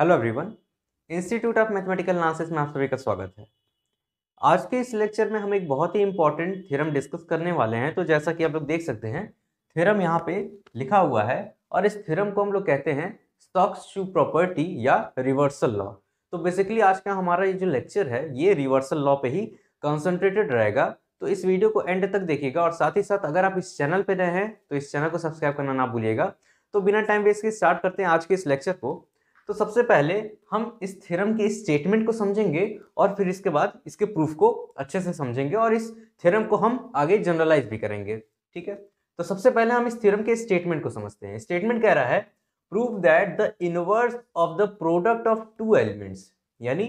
hello everyone institute of mathematical नासेस में आप सभी का स्वागत है आज के इस लेक्चर में हम एक बहुत ही इंपॉर्टेंट थ्योरम डिस्कस करने वाले हैं तो जैसा कि आप लोग देख सकते हैं थ्योरम यहाँ पे लिखा हुआ है और इस थ्योरम को हम लोग कहते हैं स्टॉक्स शू प्रॉपर्टी या रिवर्सल लॉ तो बेसिकली आज का हमारा ये जो लेक्चर है ये रिवर्सल लॉ पे ही कंसनट्रेटेड रहेगा तो इस वीडियो को एंड तक देखिएगा और साथ ही साथ अगर आप इस चैनल पर रहे हैं तो इस चैनल को सब्सक्राइब करना ना भूलिएगा तो बिना टाइम वेस्ट के स्टार्ट करते हैं आज के इस लेक्चर को तो सबसे पहले हम इस थ्योरम के स्टेटमेंट को समझेंगे और फिर इसके बाद इसके प्रूफ को अच्छे से समझेंगे और इस थ्योरम को हम आगे जनरलाइज भी करेंगे ठीक है तो सबसे पहले हम इस थ्योरम के स्टेटमेंट को समझते हैं स्टेटमेंट कह रहा है proof that the inverse of the product of two elements यानी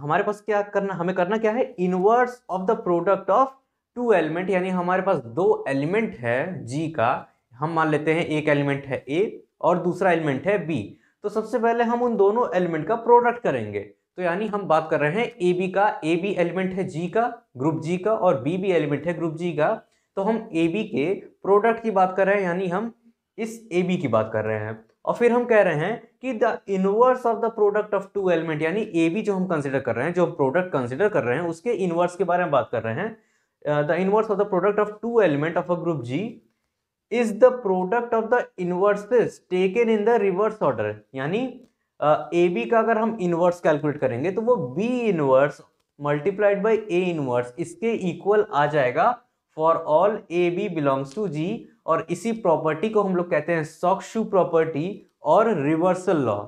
हमारे पास क्या करना हमें करना क्या है inverse of the product of two element यानी हमारे पास दो एलिमेंट है जी का हम मान लेते हैं एक एलिमेंट है ए और दूसरा एलिमेंट है बी तो सबसे पहले हम उन दोनों एलिमेंट का प्रोडक्ट करेंगे तो यानी हम बात कर रहे हैं ए बी का ए बी एलिमेंट है जी का ग्रुप जी का और बी बी एलिमेंट है ग्रुप जी का तो हम ए बी के प्रोडक्ट की बात कर रहे हैं यानी हम इस ए बी की बात कर रहे हैं और फिर हम कह रहे हैं कि the inverse of the product of two element यानी ए बी जो हम कंसिडर कर रहे हैं जो हम प्रोडक्ट कंसिडर कर रहे हैं उसके इनवर्स के बारे में बात कर रहे हैं the inverse of the product of two element of a group G is the product of the inverse taken in the reverse order यानी ए बी का अगर हम इनवर्स कैलकुलेट करेंगे तो वो b inverse multiplied by a inverse इसके equal आ जाएगा for all a b belongs to G और इसी प्रॉपर्टी को हम लोग कहते हैं सॉक्शू प्रॉपर्टी और रिवर्सल लॉ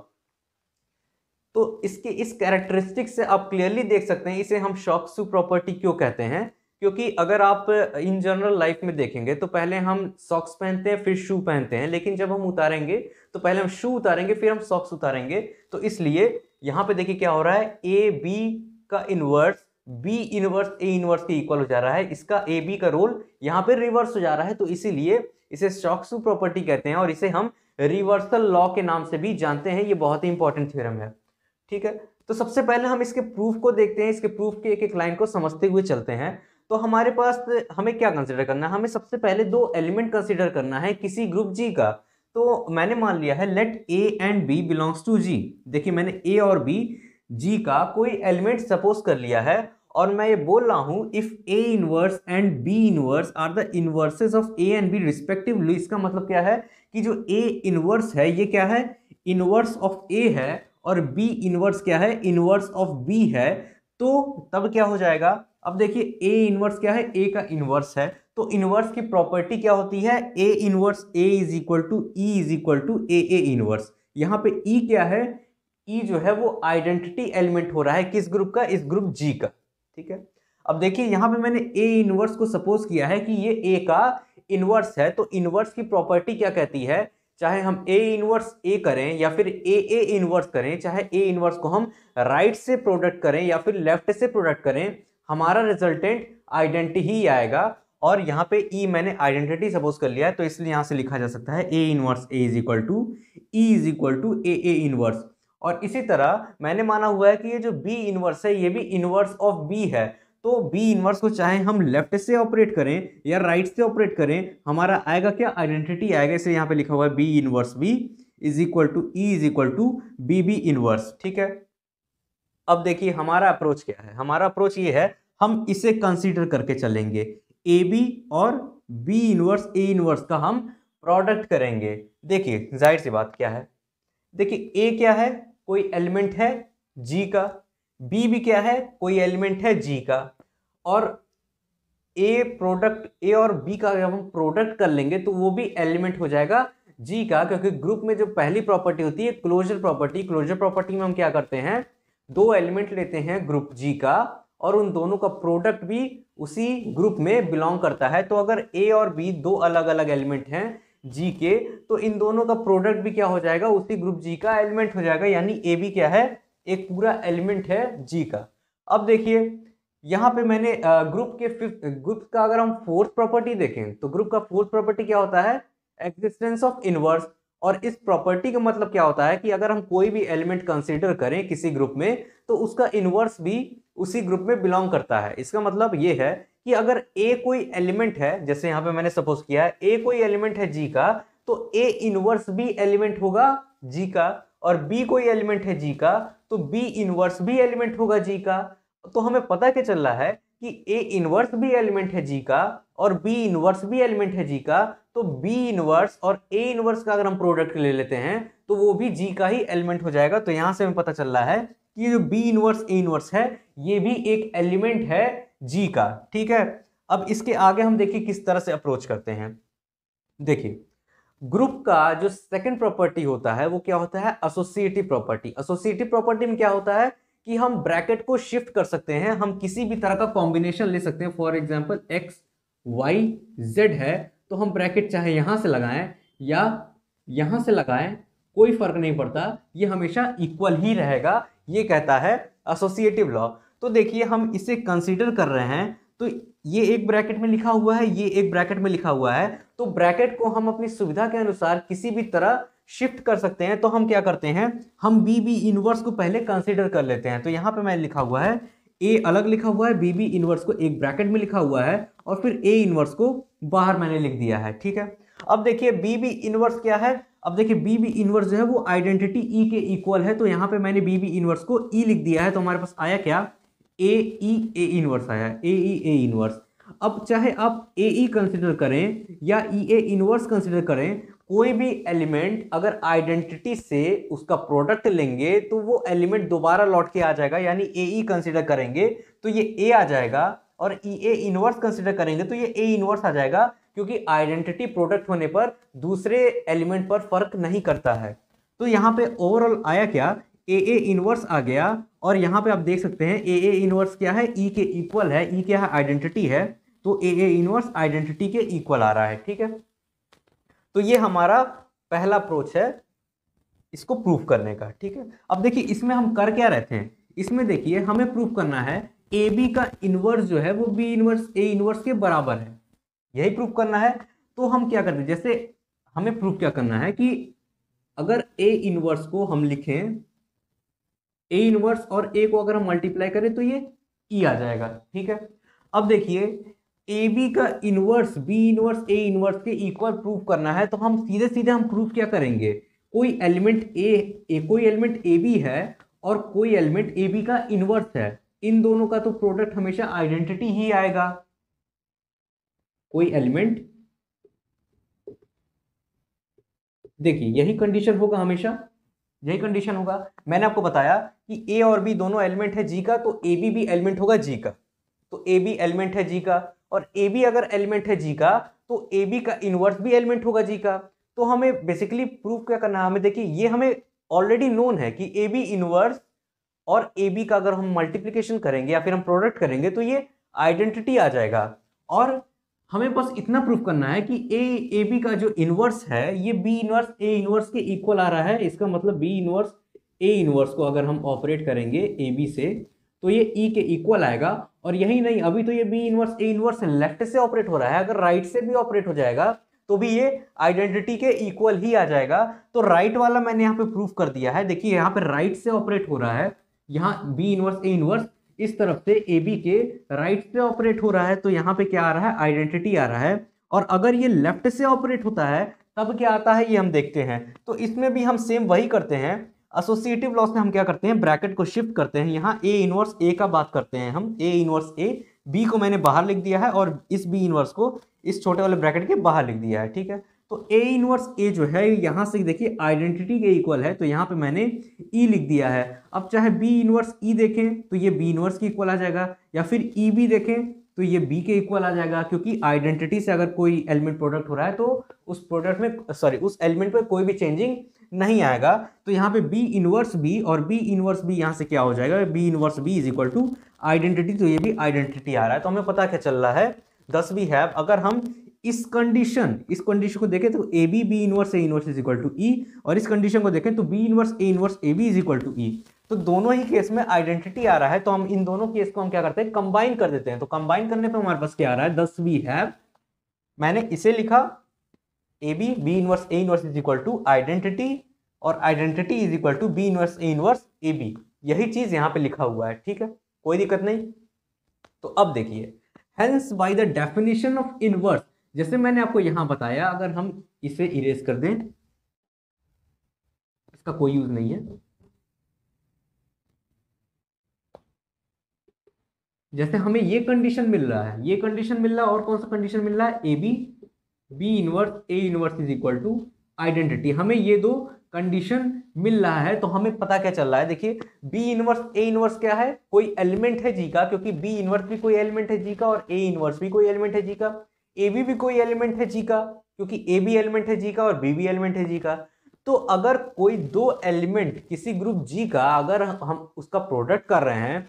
तो इसके इस कैरेक्टरिस्टिक से आप क्लियरली देख सकते हैं इसे हम शॉक्सू प्रॉपर्टी क्यों कहते हैं क्योंकि अगर आप इन जनरल लाइफ में देखेंगे तो पहले हम सॉक्स पहनते हैं फिर शू पहनते हैं लेकिन जब हम उतारेंगे तो पहले हम शू उतारेंगे फिर हम सॉक्स उतारेंगे तो इसलिए यहाँ पे देखिए क्या हो रहा है ए बी का inverse b inverse a inverse के इक्वल हो जा रहा है इसका ए बी का रोल यहाँ पे रिवर्स हो जा रहा है तो इसीलिए इसे सॉक्स प्रॉपर्टी कहते हैं और इसे हम रिवर्सल लॉ के नाम से भी जानते हैं ये बहुत ही इंपॉर्टेंट थ्योरम है ठीक है तो सबसे पहले हम इसके प्रूफ को देखते हैं इसके प्रूफ के एक एक लाइन को समझते हुए चलते हैं तो हमारे पास हमें क्या कंसिडर करना है हमें सबसे पहले दो एलिमेंट कंसिडर करना है किसी ग्रुप जी का तो मैंने मान लिया है let a and b belongs to G देखिए मैंने ए और बी जी का कोई एलिमेंट सपोज कर लिया है और मैं ये बोल रहा हूँ if a inverse and b inverse are the inverses of a and b respectively इसका मतलब क्या है कि जो ए इनवर्स है ये क्या है इनवर्स ऑफ ए है और बी इनवर्स क्या है इनवर्स ऑफ बी है तो तब क्या हो जाएगा अब देखिए ए इनवर्स क्या है ए का इनवर्स है तो इनवर्स की प्रॉपर्टी क्या होती है a inverse a is equal to e is equal to a a inverse यहाँ पे ई e क्या है ई e जो है वो आइडेंटिटी एलिमेंट हो रहा है किस ग्रुप का इस ग्रुप जी का ठीक है अब देखिए यहाँ पे मैंने ए इनवर्स को सपोज किया है कि ये ए का इनवर्स है तो इनवर्स की प्रॉपर्टी क्या कहती है चाहे हम ए इनवर्स ए करें या फिर ए ए इनवर्स करें चाहे ए इनवर्स को हम राइट right से प्रोडक्ट करें या फिर लेफ्ट से प्रोडक्ट करें हमारा रिजल्टेंट आइडेंटिटी ही आएगा और यहाँ पे ई e मैंने आइडेंटिटी सपोज कर लिया है तो इसलिए यहाँ से लिखा जा सकता है a inverse a is equal to e is equal to a a inverse और इसी तरह मैंने माना हुआ है कि ये जो बी इनवर्स है ये भी इनवर्स ऑफ बी है तो बी इनवर्स को चाहे हम लेफ्ट से ऑपरेट करें या राइट से ऑपरेट करें हमारा आएगा क्या आइडेंटिटी आएगा इसलिए यहाँ पे लिखा हुआ है b inverse b is equal to e is equal to b b inverse ठीक है अब देखिए हमारा अप्रोच क्या है हमारा अप्रोच ये है हम इसे कंसीडर करके चलेंगे ए बी और बी इनवर्स ए इनवर्स का हम प्रोडक्ट करेंगे देखिए जाहिर सी बात क्या है देखिए ए क्या है कोई एलिमेंट है जी का बी भी क्या है कोई एलिमेंट है जी का और ए प्रोडक्ट ए और बी का जब हम प्रोडक्ट कर लेंगे तो वो भी एलिमेंट हो जाएगा जी का क्योंकि ग्रुप में जो पहली प्रॉपर्टी होती है क्लोजर प्रॉपर्टी क्लोजर प्रॉपर्टी में हम क्या करते हैं दो एलिमेंट लेते हैं ग्रुप जी का और उन दोनों का प्रोडक्ट भी उसी ग्रुप में बिलोंग करता है तो अगर ए और बी दो अलग अलग एलिमेंट हैं जी के तो इन दोनों का प्रोडक्ट भी क्या हो जाएगा उसी ग्रुप जी का एलिमेंट हो जाएगा यानी ए भी क्या है एक पूरा एलिमेंट है जी का अब देखिए यहाँ पे मैंने ग्रुप के फिफ्थ ग्रुप का अगर हम फोर्थ प्रॉपर्टी देखें तो ग्रुप का फोर्थ प्रॉपर्टी क्या होता है एग्जिस्टेंस ऑफ इनवर्स और इस प्रॉपर्टी का मतलब क्या होता है कि अगर हम कोई भी एलिमेंट कंसिडर करें किसी ग्रुप में तो उसका इन्वर्स भी उसी ग्रुप में बिलोंग करता है इसका मतलब ये है कि अगर ए कोई एलिमेंट है जैसे यहाँ पे मैंने सपोज किया है ए कोई एलिमेंट है जी का तो ए इनवर्स भी एलिमेंट होगा जी का और बी कोई एलिमेंट है जी का तो बी इनवर्स भी एलिमेंट होगा जी का तो हमें पता क्या चल रहा है कि ए इनवर्स भी एलिमेंट है जी का और बी इनवर्स भी एलिमेंट है जी का तो बी इनवर्स और ए इनवर्स का अगर हम प्रोडक्ट ले लेते हैं तो वो भी जी का ही एलिमेंट हो जाएगा तो यहां से हमें पता चल रहा है कि जो बी इनवर्स ए इनवर्स है ये भी एक एलिमेंट है जी का ठीक है अब इसके आगे हम देखिए किस तरह से अप्रोच करते हैं देखिए ग्रुप का जो सेकंड प्रॉपर्टी होता है वो क्या होता है एसोसिएटिव प्रॉपर्टी एसोसिएटिव प्रॉपर्टी में क्या होता है कि हम ब्रैकेट को शिफ्ट कर सकते हैं हम किसी भी तरह का कॉम्बिनेशन ले सकते हैं for example x y z है तो हम ब्रैकेट चाहे यहाँ से लगाएं या यहाँ से लगाएं कोई फर्क नहीं पड़ता ये हमेशा इक्वल ही रहेगा ये कहता है एसोसिएटिव लॉ तो देखिए हम इसे कंसिडर कर रहे हैं तो ये एक ब्रैकेट में लिखा हुआ है ये एक ब्रैकेट में लिखा हुआ है तो ब्रैकेट को हम अपनी सुविधा के अनुसार किसी भी तरह शिफ्ट कर सकते हैं तो हम क्या करते हैं हम बी बी इनवर्स को पहले कंसिडर कर लेते हैं तो यहाँ पर मैंने लिखा हुआ है ए अलग लिखा हुआ है बी बी इनवर्स को एक ब्रैकेट में लिखा हुआ है और फिर ए इनवर्स को बाहर मैंने लिख दिया है ठीक है अब देखिए बी बी इनवर्स क्या है अब देखिए बी बी इनवर्स जो है वो आइडेंटिटी ई e के इक्वल है तो यहाँ पे मैंने बी बी इनवर्स को ई e लिख दिया है तो हमारे पास आया क्या ए ई ए इनवर्स आया ए ई ए इनवर्स अब चाहे आप ए ई कंसिडर करें या ई ए इनवर्स कंसिडर करें कोई भी एलिमेंट अगर आइडेंटिटी से उसका प्रोडक्ट लेंगे तो वो एलिमेंट दोबारा लौट के आ जाएगा यानी ए ई कंसिडर करेंगे तो ये ए आ जाएगा और ई ए इनवर्स कंसिडर करेंगे तो ये ए इनवर्स आ जाएगा क्योंकि आइडेंटिटी प्रोडक्ट होने पर दूसरे एलिमेंट पर फर्क नहीं करता है तो यहाँ पे ओवरऑल आया क्या ए ए इनवर्स आ गया और यहाँ पे आप देख सकते हैं ए ए इनवर्स क्या है ई e के इक्वल है ई e क्या है आइडेंटिटी है तो ए ए इनवर्स आइडेंटिटी के इक्वल आ रहा है ठीक है तो ये हमारा पहला अप्रोच है इसको प्रूफ करने का ठीक है अब देखिए इसमें हम कर क्या रहते हैं इसमें देखिए हमें प्रूफ करना है ए बी का इनवर्स जो है वो बी इनवर्स ए इनवर्स के बराबर है यही प्रूफ करना है तो हम क्या करते हैं जैसे हमें प्रूफ क्या करना है कि अगर ए इनवर्स को हम लिखें ए इनवर्स और ए को अगर हम मल्टीप्लाई करें तो ये ई e आ जाएगा ठीक है अब देखिए ए बी का inverse b inverse a inverse के इक्वल प्रूफ करना है तो हम सीधे सीधे हम प्रूफ क्या करेंगे कोई एलिमेंट ए, ए कोई एलिमेंट ए बी है और कोई एलिमेंट ए बी का इनवर्स है इन दोनों का तो प्रोडक्ट हमेशा आइडेंटिटी ही आएगा कोई एलिमेंट देखिए यही कंडीशन होगा हमेशा यही कंडीशन होगा मैंने आपको बताया कि ए और बी दोनों एलिमेंट है जी का तो ए बी भी एलिमेंट होगा जी का तो ए बी एलिमेंट है जी का और ए बी अगर एलिमेंट है जी का तो ए बी का इनवर्स भी एलिमेंट होगा जी का तो हमें बेसिकली प्रूफ क्या करना है हमें देखिए ये हमें ऑलरेडी नोन है कि ए बी इनवर्स और ए बी का अगर हम मल्टीप्लीकेशन करेंगे या फिर हम प्रोडक्ट करेंगे तो ये आइडेंटिटी आ जाएगा और हमें बस इतना प्रूफ करना है कि ए ए बी का जो इनवर्स है ये बी इनवर्स ए इनवर्स के इक्वल आ रहा है इसका मतलब बी इनवर्स ए इनवर्स को अगर हम ऑपरेट करेंगे ए बी से तो ये ई e के इक्वल आएगा और यही नहीं अभी तो ये b inverse a inverse left से ऑपरेट हो रहा है अगर राइट से भी ऑपरेट हो जाएगा तो भी ये आइडेंटिटी के इक्वल ही आ जाएगा तो राइट वाला मैंने यहाँ पे प्रूफ कर दिया है देखिए यहाँ पे राइट से ऑपरेट हो रहा है यहाँ बी इनवर्स ए इनवर्स इस तरफ से ए बी के राइट से ऑपरेट हो रहा है तो यहाँ पे क्या आ रहा है आइडेंटिटी आ रहा है और अगर ये लेफ्ट से ऑपरेट होता है तब क्या आता है ये हम देखते हैं तो इसमें भी हम सेम वही करते हैं एसोसिएटिव लॉस में हम क्या करते हैं ब्रैकेट को शिफ्ट करते हैं यहाँ ए इनवर्स ए का बात करते हैं हम ए इनवर्स ए बी को मैंने बाहर लिख दिया है और इस बी इनवर्स को इस छोटे वाले ब्रैकेट के बाहर लिख दिया है ठीक है तो ए इनवर्स ए जो है यहाँ से देखिए आइडेंटिटी के इक्वल है तो यहाँ पे मैंने ई e लिख दिया है अब चाहे बी इनवर्स ई देखें तो ये बी इनवर्स की इक्वल आ जाएगा या फिर ई e बी देखें तो ये बी के इक्वल आ जाएगा क्योंकि आइडेंटिटी से अगर कोई एलिमेंट प्रोडक्ट हो रहा है तो उस प्रोडक्ट में सॉरी उस एलिमेंट पर कोई भी चेंजिंग नहीं आएगा तो यहाँ पे बी इनवर्स बी और बी इनवर्स बी यहाँ से क्या हो जाएगा b inverse b is equal to identity तो ये भी आइडेंटिटी आ रहा है तो हमें पता क्या चल रहा है दस बी हैव अगर हम इस कंडीशन इस कंडीशन को देखें तो a b b inverse a inverse is equal to e और इस कंडीशन को देखें तो b inverse a inverse a b is equal to e तो दोनों ही केस में आइडेंटिटी आ रहा है तो हम इन दोनों केस को हम क्या करते हैं कंबाइन कर देते हैं तो कंबाइन करने पर हमारे पास क्या आ रहा है दस वी है मैंने इसे लिखा a b b inverse a inverse is equal to identity और identity is equal to b inverse a inverse a b यही चीज यहां पे लिखा हुआ है ठीक है कोई दिक्कत नहीं तो अब देखिए hence by the definition of inverse जैसे मैंने आपको यहां बताया अगर हम इसे इरेज कर दें इसका कोई यूज नहीं है जैसे हमें ये कंडीशन मिल रहा है ये कंडीशन मिल रहा है और कौन सा कंडीशन मिल रहा है a b b inverse a inverse is equal to identity हमें ये दो कंडीशन मिल रहा है तो हमें पता क्या चल रहा है देखिए बी इनवर्स ए इनवर्स क्या है कोई एलिमेंट है जी का क्योंकि बी इनवर्स भी कोई एलिमेंट है जी का और ए इनवर्स भी कोई एलिमेंट है जी का ए बी भी कोई एलिमेंट है जी का क्योंकि ए बी एलिमेंट है जी का और बी भी एलिमेंट है जी का तो अगर कोई दो एलिमेंट किसी ग्रुप जी का अगर हम उसका प्रोडक्ट कर रहे हैं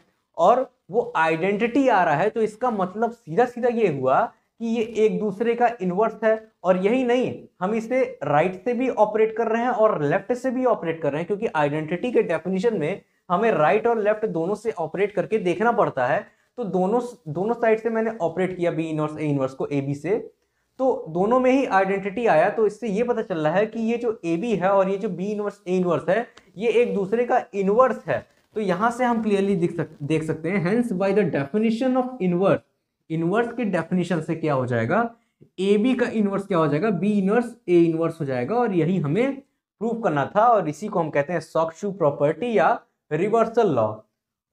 और वो आइडेंटिटी आ रहा है तो इसका मतलब सीधा सीधा ये हुआ कि ये एक दूसरे का इन्वर्स है और यही नहीं हम इसे राइट right से भी ऑपरेट कर रहे हैं और लेफ्ट से भी ऑपरेट कर रहे हैं क्योंकि आइडेंटिटी के डेफिनेशन में हमें राइट right और लेफ्ट दोनों से ऑपरेट करके देखना पड़ता है तो दोनों दोनों साइड से मैंने ऑपरेट किया बी इनवर्स ए इनवर्स को ए बी से तो दोनों में ही आइडेंटिटी आया तो इससे ये पता चल रहा है कि ये जो ए बी है और ये जो बी इनवर्स ए इनवर्स है ये एक दूसरे का इनवर्स है तो यहाँ से हम क्लियरली देख सक देख सकते हैं hence by the definition of inverse inverse के डेफिनेशन से क्या हो जाएगा ए बी का इनवर्स क्या हो जाएगा बी इनवर्स ए इनवर्स हो जाएगा और यही हमें प्रूव करना था और इसी को हम कहते हैं सॉक्शू प्रॉपर्टी या रिवर्सल लॉ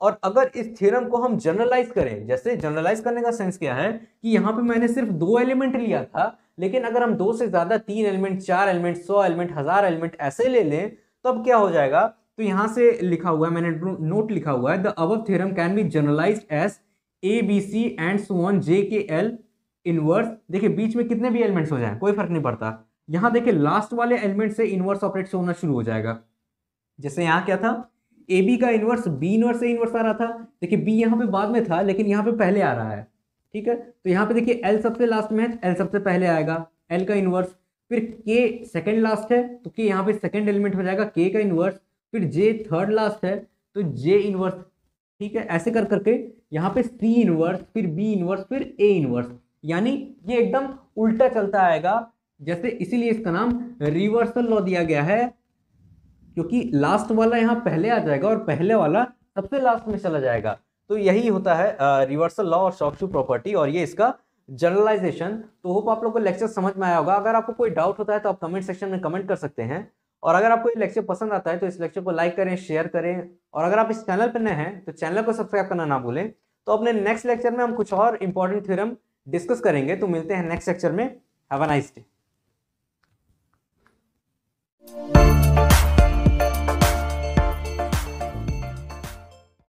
और अगर इस थ्योरम को हम जनरलाइज करें जैसे जनरलाइज करने का सेंस क्या है कि यहाँ पे मैंने सिर्फ दो एलिमेंट लिया था लेकिन अगर हम दो से ज़्यादा तीन एलिमेंट चार एलिमेंट सौ एलिमेंट हज़ार एलिमेंट ऐसे ले लें तो अब क्या हो जाएगा तो यहां से लिखा हुआ है मैंने नोट लिखा हुआ है द अब theorem can be generalize as a b c and so on j k l inverse देखिए बीच में कितने भी एलिमेंट्स हो जाए कोई फर्क नहीं पड़ता यहां देखिए लास्ट वाले एलिमेंट से इनवर्स ऑपरेट होना शुरू हो जाएगा जैसे यहाँ क्या था ए बी का इनवर्स बी इनवर्स से इनवर्स आ रहा था देखिए बी यहाँ पे बाद में था लेकिन यहाँ पे पहले आ रहा है ठीक है तो यहां पे देखिए एल सबसे लास्ट में है एल सबसे पहले आएगा एल का इनवर्स फिर के सेकंड लास्ट है तो के यहां पे सेकंड एलिमेंट हो जाएगा के का इनवर्स फिर जे थर्ड लास्ट है तो जे इनवर्स ठीक है ऐसे कर करके यहाँ पे सी इनवर्स फिर बी इनवर्स फिर ए इनवर्स यानी ये एकदम उल्टा चलता आएगा जैसे इसीलिए इसका नाम रिवर्सल लॉ दिया गया है क्योंकि लास्ट वाला यहाँ पहले आ जाएगा और पहले वाला सबसे लास्ट में चला जाएगा तो यही होता है रिवर्सल लॉ और शॉक्सू प्रॉपर्टी और ये इसका जनरलाइजेशन तो होप आप लोग को लेक्चर समझ में आया होगा अगर आपको कोई डाउट होता है तो आप कमेंट सेक्शन में कमेंट कर सकते हैं और अगर आपको ये लेक्चर पसंद आता है तो इस लेक्चर को लाइक करें शेयर करें और अगर आप इस चैनल पर नए हैं तो चैनल को सब्सक्राइब करना ना भूलें तो अपने नेक्स्ट लेक्चर में हम कुछ और इंपॉर्टेंट थ्योरम डिस्कस करेंगे तो मिलते हैं नेक्स्ट लेक्चर में हैव अ नाइस डे